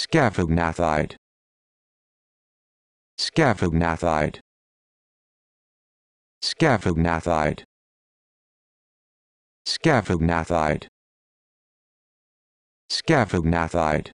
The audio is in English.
Scaphognathite. Scaphognathite. Scaphognathite. Scaphognathite. Scaphognathite.